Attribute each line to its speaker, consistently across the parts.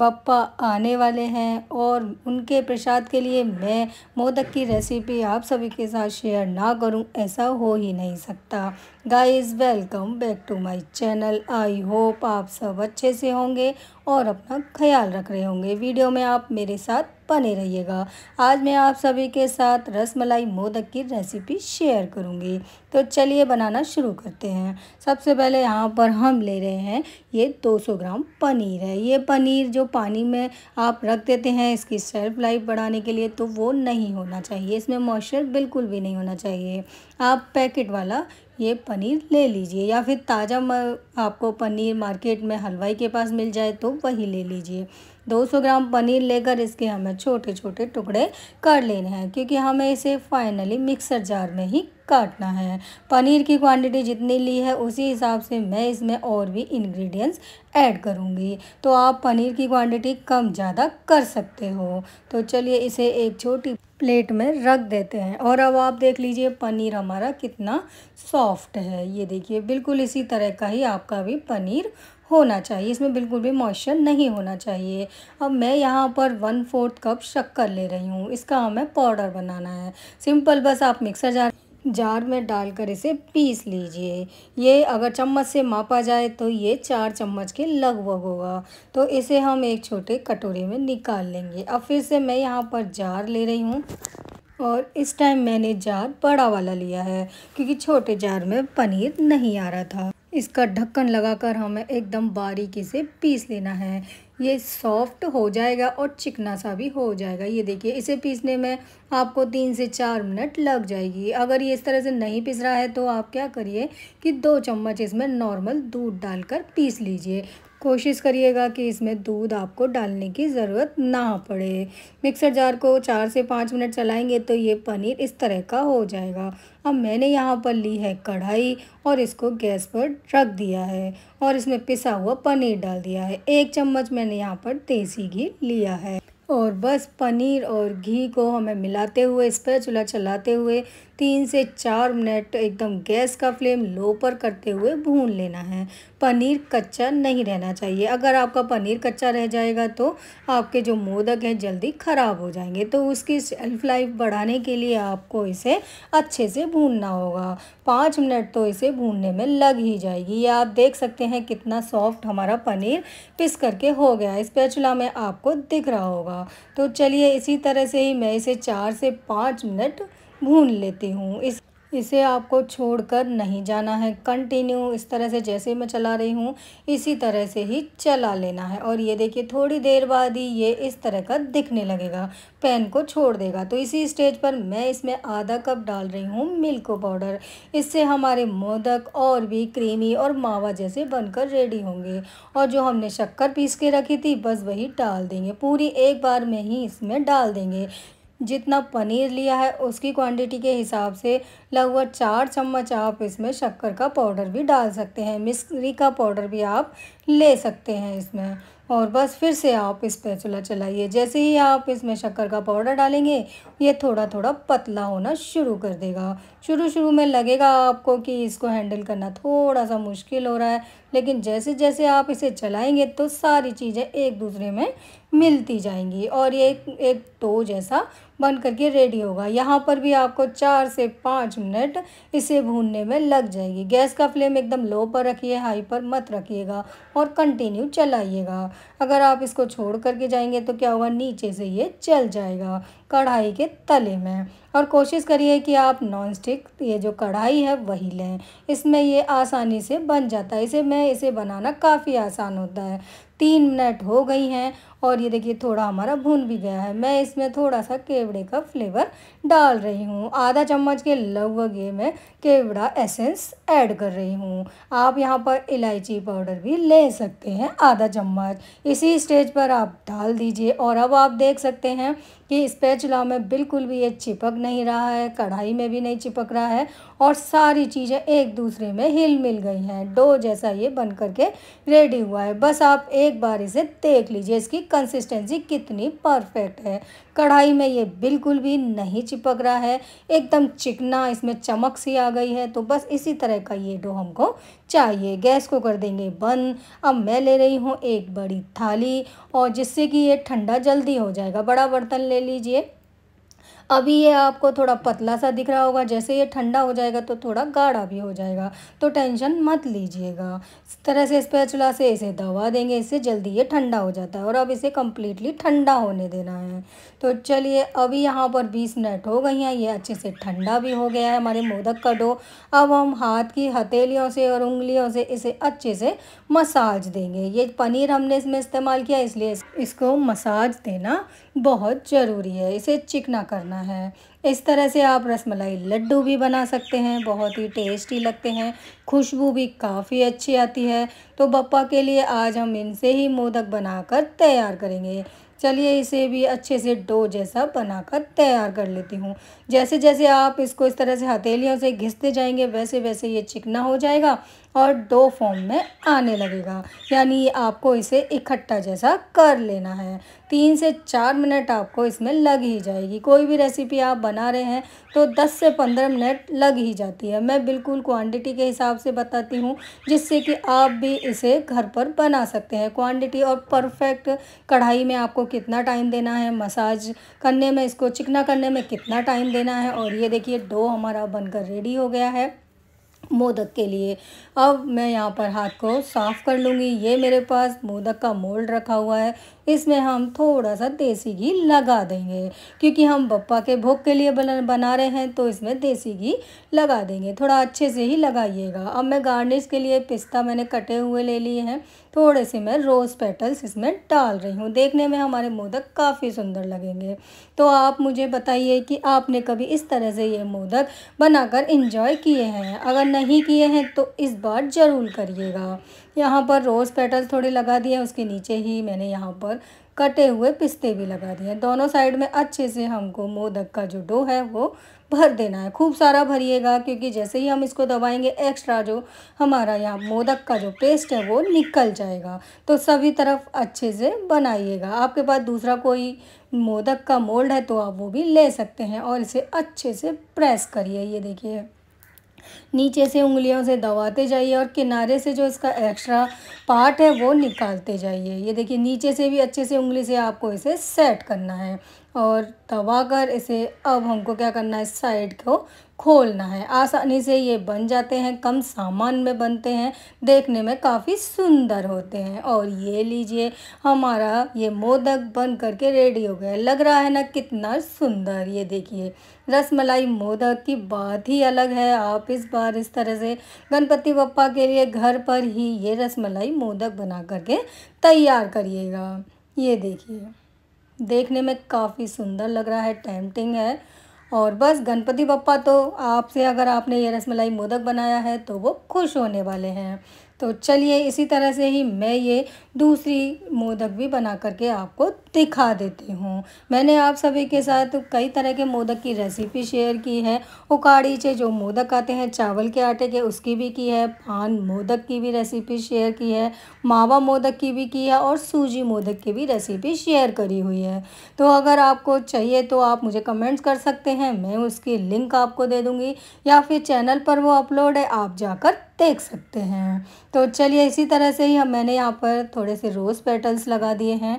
Speaker 1: बप्पा आने वाले हैं और उनके प्रसाद के लिए मैं मोदक की रेसिपी आप सभी के साथ शेयर ना करूं ऐसा हो ही नहीं सकता guys welcome back to my channel I hope आप सब अच्छे से होंगे और अपना ख्याल रख रहे होंगे वीडियो में आप मेरे साथ बने रहिएगा आज मैं आप सभी के साथ रस मलाई मोदक की रेसिपी शेयर करूँगी तो चलिए बनाना शुरू करते हैं सबसे पहले यहाँ पर हम ले रहे हैं ये 200 ग्राम पनीर है ये पनीर जो पानी में आप रख देते हैं इसकी सेल्फ लाइफ बढ़ाने के लिए तो वो नहीं होना चाहिए इसमें मॉइस्चर बिल्कुल भी नहीं होना चाहिए आप पैकेट वाला ये पनीर ले लीजिए या फिर ताज़ा आपको पनीर मार्केट में हलवाई के पास मिल जाए तो वही ले लीजिए 200 ग्राम पनीर लेकर इसके हमें छोटे छोटे टुकड़े कर लेने हैं क्योंकि हमें इसे फाइनली मिक्सर जार में ही काटना है पनीर की क्वांटिटी जितनी ली है उसी हिसाब से मैं इसमें और भी इंग्रेडिएंट्स ऐड करूँगी तो आप पनीर की क्वांटिटी कम ज़्यादा कर सकते हो तो चलिए इसे एक छोटी प्लेट में रख देते हैं और अब आप देख लीजिए पनीर हमारा कितना सॉफ्ट है ये देखिए बिल्कुल इसी तरह का ही आपका भी पनीर होना चाहिए इसमें बिल्कुल भी मॉइस्चर नहीं होना चाहिए अब मैं यहाँ पर वन फोर्थ कप शक्कर ले रही हूँ इसका हमें पाउडर बनाना है सिंपल बस आप मिक्सर जार जार में डालकर इसे पीस लीजिए ये अगर चम्मच से मापा जाए तो ये चार चम्मच के लगभग होगा तो इसे हम एक छोटे कटोरे में निकाल लेंगे अब फिर से मैं यहाँ पर जार ले रही हूँ और इस टाइम मैंने जार बड़ा वाला लिया है क्योंकि छोटे जार में पनीर नहीं आ रहा था इसका ढक्कन लगाकर हमें एकदम बारीकी से पीस लेना है ये सॉफ्ट हो जाएगा और चिकना सा भी हो जाएगा ये देखिए इसे पीसने में आपको तीन से चार मिनट लग जाएगी अगर ये इस तरह से नहीं पिस रहा है तो आप क्या करिए कि दो चम्मच इसमें नॉर्मल दूध डालकर पीस लीजिए कोशिश करिएगा कि इसमें दूध आपको डालने की ज़रूरत ना पड़े मिक्सर जार को चार से पाँच मिनट चलाएंगे तो ये पनीर इस तरह का हो जाएगा अब मैंने यहाँ पर ली है कढ़ाई और इसको गैस पर रख दिया है और इसमें पिसा हुआ पनीर डाल दिया है एक चम्मच मैंने यहाँ पर देसी घी लिया है और बस पनीर और घी को हमें मिलाते हुए इस पर चूल्हा चलाते हुए तीन से चार मिनट एकदम गैस का फ्लेम लो पर करते हुए भून लेना है पनीर कच्चा नहीं रहना चाहिए अगर आपका पनीर कच्चा रह जाएगा तो आपके जो मोदक हैं जल्दी ख़राब हो जाएंगे तो उसकी सेल्फ लाइफ बढ़ाने के लिए आपको इसे अच्छे से भूनना होगा पाँच मिनट तो इसे भूनने में लग ही जाएगी या आप देख सकते हैं कितना सॉफ्ट हमारा पनीर पिस करके हो गया इस पैचुला में आपको दिख रहा होगा होगा तो चलिए इसी तरह से ही मैं इसे चार से पाँच मिनट भून लेती हूँ इस इसे आपको छोड़कर नहीं जाना है कंटिन्यू इस तरह से जैसे मैं चला रही हूँ इसी तरह से ही चला लेना है और ये देखिए थोड़ी देर बाद ही ये इस तरह का दिखने लगेगा पैन को छोड़ देगा तो इसी स्टेज पर मैं इसमें आधा कप डाल रही हूँ मिल्क पाउडर इससे हमारे मोदक और भी क्रीमी और मावा जैसे बनकर रेडी होंगे और जो हमने शक्कर पीस के रखी थी बस वही डाल देंगे पूरी एक बार में ही इसमें डाल देंगे जितना पनीर लिया है उसकी क्वांटिटी के हिसाब से लगभग चार चम्मच आप इसमें शक्कर का पाउडर भी डाल सकते हैं मिश्री का पाउडर भी आप ले सकते हैं इसमें और बस फिर से आप इस चूल्हा चलाइए जैसे ही आप इसमें शक्कर का पाउडर डालेंगे ये थोड़ा थोड़ा पतला होना शुरू कर देगा शुरू शुरू में लगेगा आपको कि इसको हैंडल करना थोड़ा सा मुश्किल हो रहा है लेकिन जैसे जैसे आप इसे चलाएंगे तो सारी चीज़ें एक दूसरे में मिलती जाएंगी और ये एक टो जैसा बन करके रेडी होगा यहाँ पर भी आपको चार से पाँच मिनट इसे भूनने में लग जाएगी गैस का फ्लेम एकदम लो पर रखिए हाई पर मत रखिएगा और कंटिन्यू चलाइएगा अगर आप इसको छोड़ करके जाएंगे तो क्या होगा नीचे से ये चल जाएगा कढ़ाई के तले में और कोशिश करिए कि आप नॉन स्टिक ये जो कढ़ाई है वही लें इसमें ये आसानी से बन जाता है इसे मैं इसे बनाना काफ़ी आसान होता है तीन मिनट हो गई हैं और ये देखिए थोड़ा हमारा भून भी गया है मैं इसमें थोड़ा सा केवड़े का फ्लेवर डाल रही हूँ आधा चम्मच के लगभग ये मैं केवड़ा एसेंस ऐड कर रही हूँ आप यहाँ पर इलायची पाउडर भी ले सकते हैं आधा चम्मच इसी स्टेज पर आप डाल दीजिए और अब आप देख सकते हैं कि स्पैचुला में बिल्कुल भी ये चिपक नहीं रहा है कढ़ाई में भी नहीं चिपक रहा है और सारी चीज़ें एक दूसरे में हिल मिल गई हैं डो जैसा ये बन करके रेडी हुआ है बस आप एक बार इसे देख लीजिए इसकी कंसिस्टेंसी कितनी परफेक्ट है कढ़ाई में ये बिल्कुल भी नहीं चिपक रहा है एकदम चिकना इसमें चमक सी आ गई है तो बस इसी तरह तक का ये डो हमको चाहिए गैस को कर देंगे बंद अब मैं ले रही हूँ एक बड़ी थाली और जिससे कि ये ठंडा जल्दी हो जाएगा बड़ा बर्तन ले लीजिए अभी ये आपको थोड़ा पतला सा दिख रहा होगा जैसे ये ठंडा हो जाएगा तो थोड़ा गाढ़ा भी हो जाएगा तो टेंशन मत लीजिएगा इस तरह से स्पैचुला से इसे दवा देंगे इससे जल्दी ये ठंडा हो जाता है और अब इसे कम्प्लीटली ठंडा होने देना है तो चलिए अभी यहाँ पर बीस मिनट हो गई हैं ये अच्छे से ठंडा भी हो गया है हमारे मोदक का डो अब हम हाथ की हथेलियों से और उंगलियों से इसे अच्छे से मसाज देंगे ये पनीर हमने इसमें इस्तेमाल किया इसलिए इसको मसाज देना बहुत ज़रूरी है इसे चिकना करना है इस तरह से आप रसमलाई लड्डू भी बना सकते हैं बहुत ही टेस्टी लगते हैं खुशबू भी काफ़ी अच्छी आती है तो पप्पा के लिए आज हम इनसे ही मोदक बनाकर तैयार करेंगे चलिए इसे भी अच्छे से डो जैसा बनाकर तैयार कर लेती हूँ जैसे जैसे आप इसको इस तरह से हथेलियों से घिसते जाएंगे वैसे वैसे ये चिकना हो जाएगा और डो फॉर्म में आने लगेगा यानी आपको इसे इकट्ठा जैसा कर लेना है तीन से चार मिनट आपको इसमें लग ही जाएगी कोई भी रेसिपी आप बना रहे हैं तो दस से पंद्रह मिनट लग ही जाती है मैं बिल्कुल क्वांटिटी के हिसाब से बताती हूँ जिससे कि आप भी इसे घर पर बना सकते हैं क्वांटिटी और परफेक्ट कढ़ाई में आपको कितना टाइम देना है मसाज करने में इसको चिकना करने में कितना टाइम देना है और ये देखिए डो हमारा बनकर रेडी हो गया है मोदक के लिए अब मैं यहाँ पर हाथ को साफ़ कर लूँगी ये मेरे पास मोदक का मोल्ड रखा हुआ है इसमें हम थोड़ा सा देसी घी लगा देंगे क्योंकि हम बप्पा के भोग के लिए बना रहे हैं तो इसमें देसी घी लगा देंगे थोड़ा अच्छे से ही लगाइएगा अब मैं गार्निश के लिए पिस्ता मैंने कटे हुए ले लिए हैं थोड़े से मैं रोज़ पेटल्स इसमें डाल रही हूँ देखने में हमारे मोदक काफ़ी सुंदर लगेंगे तो आप मुझे बताइए कि आपने कभी इस तरह से ये मोदक बनाकर इंजॉय किए हैं अगर नहीं किए हैं तो इस बार ज़रूर करिएगा यहाँ पर रोज़ पेटल थोड़े लगा दिए उसके नीचे ही मैंने यहाँ पर कटे हुए पिस्ते भी लगा दिए हैं दोनों साइड में अच्छे से हमको मोदक का जो डो है वो भर देना है खूब सारा भरिएगा क्योंकि जैसे ही हम इसको दबाएंगे एक्स्ट्रा जो हमारा यहाँ मोदक का जो पेस्ट है वो निकल जाएगा तो सभी तरफ अच्छे से बनाइएगा आपके पास दूसरा कोई मोदक का मोल्ड है तो आप वो भी ले सकते हैं और इसे अच्छे से प्रेस करिए ये देखिए नीचे से उंगलियों से दबाते जाइए और किनारे से जो इसका एक्स्ट्रा पार्ट है वो निकालते जाइए ये देखिए नीचे से भी अच्छे से उंगली से आपको इसे सेट करना है और दबा कर इसे अब हमको क्या करना है साइड को खोलना है आसानी से ये बन जाते हैं कम सामान में बनते हैं देखने में काफ़ी सुंदर होते हैं और ये लीजिए हमारा ये मोदक बन करके रेडी हो गया लग रहा है ना कितना सुंदर ये देखिए रसमलाई मोदक की बात ही अलग है आप इस बार इस तरह से गणपति पप्पा के लिए घर पर ही ये रसमलाई मोदक बना करके तैयार करिएगा ये देखिए देखने में काफ़ी सुंदर लग रहा है टेम्पटिंग है और बस गणपति पप्पा तो आपसे अगर आपने ये रसमलाई मोदक बनाया है तो वो खुश होने वाले हैं तो चलिए इसी तरह से ही मैं ये दूसरी मोदक भी बना करके आपको दिखा देती हूँ मैंने आप सभी के साथ कई तरह के मोदक की रेसिपी शेयर की है उकाड़ी से जो मोदक आते हैं चावल के आटे के उसकी भी की है पान मोदक की भी रेसिपी शेयर की है मावा मोदक की भी की है और सूजी मोदक की भी रेसिपी शेयर करी हुई है तो अगर आपको चाहिए तो आप मुझे कमेंट्स कर सकते हैं मैं उसकी लिंक आपको दे दूँगी या फिर चैनल पर वो अपलोड है आप जाकर देख सकते हैं तो चलिए इसी तरह से ही हम मैंने यहाँ पर थोड़े से रोज़ पेटल्स लगा दिए हैं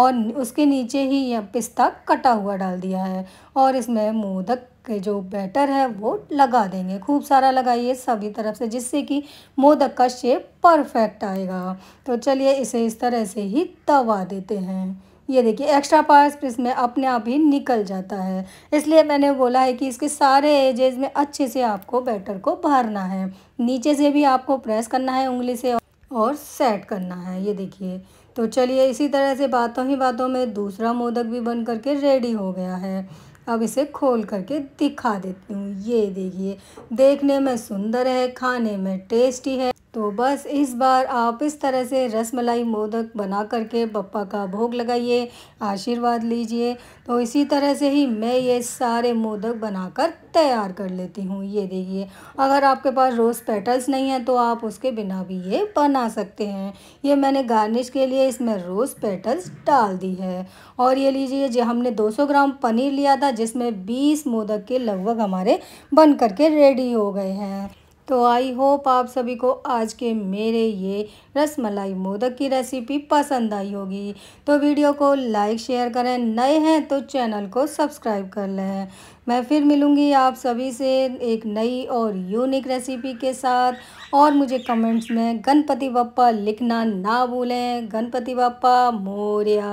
Speaker 1: और उसके नीचे ही यह पिस्ता कटा हुआ डाल दिया है और इसमें मोदक के जो बैटर है वो लगा देंगे खूब सारा लगाइए सभी तरफ से जिससे कि मोदक का शेप परफेक्ट आएगा तो चलिए इसे इस तरह से ही तवा देते हैं ये देखिए एक्स्ट्रा पास इसमें अपने आप ही निकल जाता है इसलिए मैंने बोला है कि इसके सारे एजेज में अच्छे से आपको बैटर को भरना है नीचे से भी आपको प्रेस करना है उंगली से और सेट करना है ये देखिए तो चलिए इसी तरह से बातों ही बातों में दूसरा मोदक भी बन करके रेडी हो गया है अब इसे खोल करके दिखा देती हूँ ये देखिए देखने में सुंदर है खाने में टेस्टी है तो बस इस बार आप इस तरह से रसमलाई मोदक बना करके पप्पा का भोग लगाइए आशीर्वाद लीजिए तो इसी तरह से ही मैं ये सारे मोदक बनाकर तैयार कर लेती हूँ ये देखिए अगर आपके पास रोज़ पेटल्स नहीं हैं तो आप उसके बिना भी ये बना सकते हैं ये मैंने गार्निश के लिए इसमें रोज़ पेटल्स डाल दी है और ये लीजिए जो हमने दो ग्राम पनीर लिया था जिसमें बीस मोदक के लगभग हमारे बन करके रेडी हो गए हैं तो आई होप आप सभी को आज के मेरे ये रसमलाई मोदक की रेसिपी पसंद आई होगी तो वीडियो को लाइक शेयर करें नए हैं तो चैनल को सब्सक्राइब कर लें मैं फिर मिलूँगी आप सभी से एक नई और यूनिक रेसिपी के साथ और मुझे कमेंट्स में गणपति बप्पा लिखना ना भूलें गणपति बप्पा मोरिया